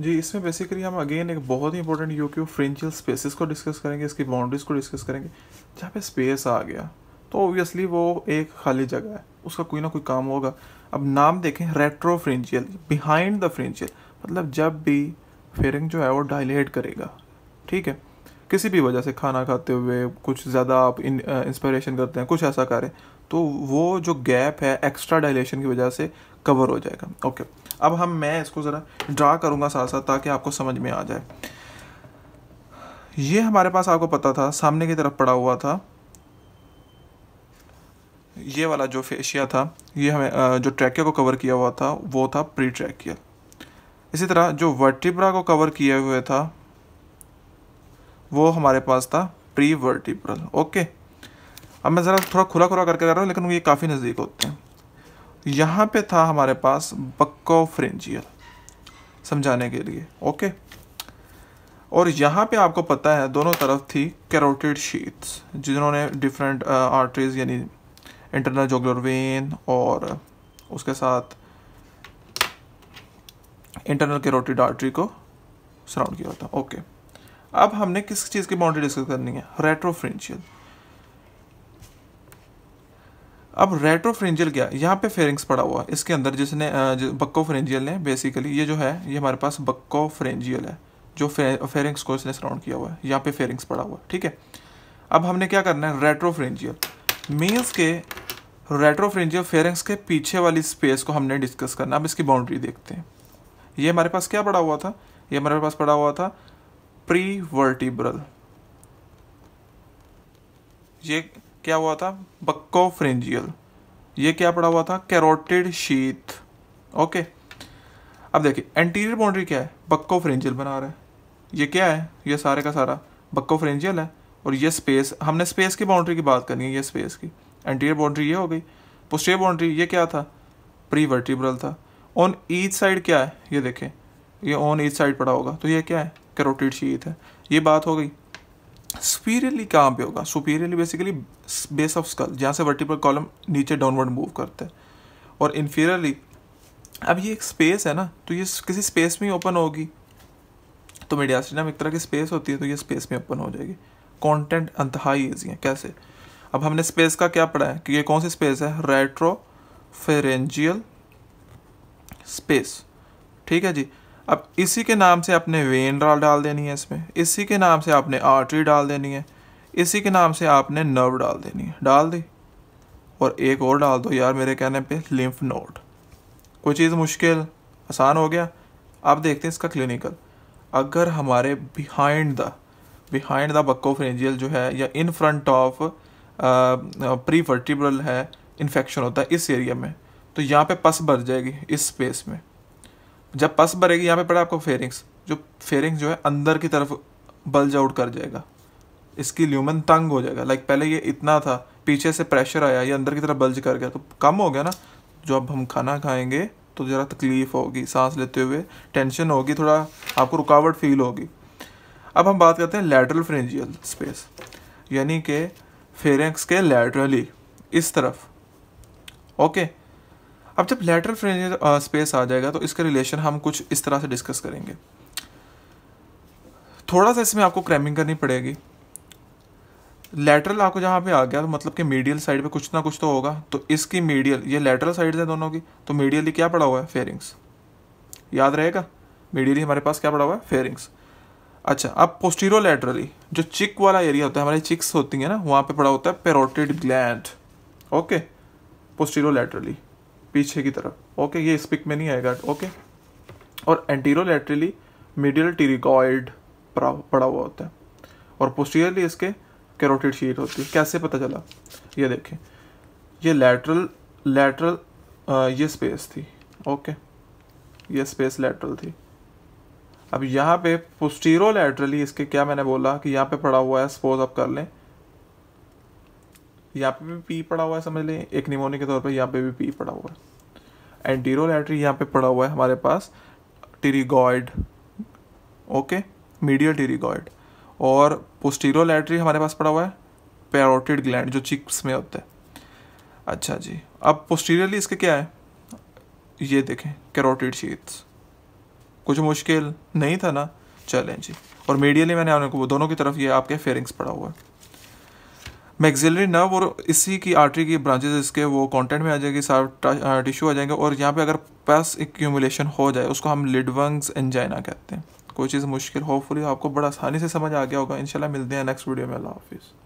जी इसमें बेसिकली हम अगेन एक बहुत ही इंपॉर्टेंट यू क्यू फ्रेंचियल स्पेसिस को डिस्कस करेंगे इसकी बाउंड्रीज को डिस्कस करेंगे जहाँ पे स्पेस आ गया तो ओबियसली वो एक खाली जगह है उसका कोई ना कोई काम होगा अब नाम देखें retropharyngeal behind the pharyngeal मतलब जब भी फेरिंग जो है वो डायलेट करेगा ठीक है किसी भी वजह से खाना खाते हुए कुछ ज़्यादा आप इन इंस्पिरेशन करते हैं कुछ ऐसा करें तो वो जो गैप है एक्स्ट्रा डायलेशन की वजह से कवर हो जाएगा ओके अब हम मैं इसको ज़रा ड्रा करूँगा साथ साथ ताकि आपको समझ में आ जाए ये हमारे पास आपको पता था सामने की तरफ पड़ा हुआ था ये वाला जो फेशिया था ये हमें जो ट्रैकिया को कवर किया हुआ था वो था प्री ट्रैकिया इसी तरह जो वर्टिब्रा को कवर किया हुआ था वो हमारे पास था प्री वर्टिब्रल ओके अब मैं ज़रा थोड़ा खुला खुला करके कर रहा हूँ लेकिन ये काफ़ी नज़दीक होते हैं यहाँ पे था हमारे पास बक्को फ्रेंजियल समझाने के लिए ओके और यहाँ पे आपको पता है दोनों तरफ थी कैरोटिड शीट्स जिन्होंने डिफरेंट आर्टरीज uh, यानी इंटरनल जोगलर वेन और उसके साथ इंटरनल कैरोटिड आर्टरी को सराउंड किया था ओके अब हमने किस चीज़ की बाउंड्री डिस्कस करनी है रेट्रोफ्रेंशियल अब रेट्रोफ्रेंजियल क्या है यहाँ पे फेरिंग्स पड़ा हुआ है इसके अंदर जिसने बक्को फ्रेंजियल ने बेसिकली ये जो है ये हमारे पास बक्को फ्रेंजियल है जो फे, फेरिंग्स को इसने सराउंड किया हुआ है यहाँ पे फेरिंग्स पड़ा हुआ है ठीक है अब हमने क्या करना है रेट्रोफ्रेंजियल मीन्स के रेट्रोफ्रेंजियल फेरिंग्स के पीछे वाली स्पेस को हमने डिस्कस करना अब इसकी बाउंड्री देखते हैं ये हमारे पास क्या पड़ा हुआ था ये हमारे पास पड़ा हुआ था प्रीवर्टिब्रल ये क्या हुआ था बक्को फ्रेंजियल ये क्या पड़ा हुआ था कैरोटिड शीत ओके अब देखिए एंटीरियर बाउंड्री क्या है बक्को फ्रेंजियल बना रहा है ये क्या है ये सारे का सारा बक्को फ्रेंजियल है और ये स्पेस हमने स्पेस की बाउंड्री की बात करनी है ये स्पेस की एंटीरियर बाउंड्री ये हो गई पोस्टीरियर बाउंड्री ये क्या था प्री वर्टिब्रल था ऑन ईच साइड क्या है ये देखें ये ऑन ईच साइड पड़ा होगा तो ये क्या है कैरोटिड शीत है ये बात हो गई सुपीरियरली कहाँ पे होगा superiorly basically base of skull जहाँ से वर्टिपल कॉलम नीचे डाउनवर्ड मूव करते हैं और इन्फीरियरली अब ये एक स्पेस है ना तो ये किसी स्पेस में ही ओपन होगी तो मीडियास्टिनम एक तरह की स्पेस होती है तो ये स्पेस में ओपन हो जाएगी कॉन्टेंट अंतहाई ईजी है कैसे अब हमने स्पेस का क्या पढ़ा है कि ये कौन सी स्पेस है रेट्रो फेरेंजियल स्पेस ठीक है जी अब इसी के नाम से आपने वेन डाल डाल देनी है इसमें इसी के नाम से आपने आर्टरी डाल देनी है इसी के नाम से आपने नर्व डाल देनी है डाल दी और एक और डाल दो यार मेरे कहने पे लिम्फ नोड कोई चीज़ मुश्किल आसान हो गया आप देखते हैं इसका क्लिनिकल अगर हमारे behind the behind the buccopharyngeal जो है या in front of prevertebral है इन्फेक्शन होता है इस एरिया में तो यहाँ पे पस भर जाएगी इस स्पेस में जब पस भरेगी यहाँ पे पड़ा आपको फेरिंग्स जो फेरिंग्स जो है अंदर की तरफ बल्ज आउट कर जाएगा इसकी ल्यूमन तंग हो जाएगा लाइक पहले ये इतना था पीछे से प्रेशर आया ये अंदर की तरफ बल्ज कर गया तो कम हो गया ना जो अब हम खाना खाएंगे तो ज़रा तकलीफ़ होगी सांस लेते हुए टेंशन होगी थोड़ा आपको रुकावट फील होगी अब हम बात करते हैं लेटरल फ्रेंजियल स्पेस यानी कि फेरेंक्स के लेटरली इस तरफ ओके अब जब लेटरल फ्रेंज स्पेस आ जाएगा तो इसका रिलेशन हम कुछ इस तरह से डिस्कस करेंगे थोड़ा सा इसमें आपको क्रैमिंग करनी पड़ेगी लेटरल आपको जहाँ पे आ गया तो मतलब कि मीडियल साइड पे कुछ ना कुछ तो होगा तो इसकी मीडियल ये लेटरल साइड है दोनों की तो मीडियली क्या पड़ा हुआ है फेयरिंग्स याद रहेगा मीडियली हमारे पास क्या पड़ा हुआ है फेयरिंग्स अच्छा अब पोस्टीरो लेटरली जो चिक वाला एरिया होता है हमारी चिक्स होती है ना वहाँ पे पड़ा होता है parotid gland okay posterolaterally पीछे की तरफ ओके ये इस पिक में नहीं आएगा ओके और एंटीरो लेटरली मीडियल टीरिकॉइड पड़ा हुआ होता है और पोस्टीरली इसके कैरोटिड शीट होती है कैसे पता चला ये देखें ये लेटरल लेटरल ये स्पेस थी ओके ये स्पेस लेटरल थी अब यहाँ पे पोस्टीरो लेटरली इसके क्या मैंने बोला कि यहाँ पे पड़ा हुआ है सपोज आप कर लें यहाँ पे भी पी पड़ा हुआ है समझ लें एक निमोनिया के तौर पे यहाँ पे भी पी पड़ा हुआ है एंटीरो लैटरी यहाँ पे पड़ा हुआ है हमारे पास टीरीगॉयड ओके मीडियल टीरीगॉयड और पोस्टीरो लैटरी हमारे पास पड़ा हुआ है पैरोटिड ग्लैंड जो चिक्स में होता है अच्छा जी अब पोस्टीरियरली इसके क्या है ये देखें कैरोटिड शीट्स कुछ मुश्किल नहीं था ना चलें जी और मीडियली मैंने आपको दोनों की तरफ ये आपके फेयरिंग्स पड़ा हुआ है मैगजिलरी नर्व और इसी की आर्टरी की ब्रांचेज इसके वो कॉन्टेंट में आ जाएगी सारा टिश्यू आ जाएंगे और यहाँ पे अगर पैस एक्यूमुलेशन हो जाए उसको हम लिडवंग्स एंजाइना कहते हैं कोई चीज़ मुश्किल होपफुली आपको बड़ा आसानी से समझ आ गया होगा इंशाल्लाह मिलते हैं नेक्स्ट वीडियो में अल्लाह हाफिज़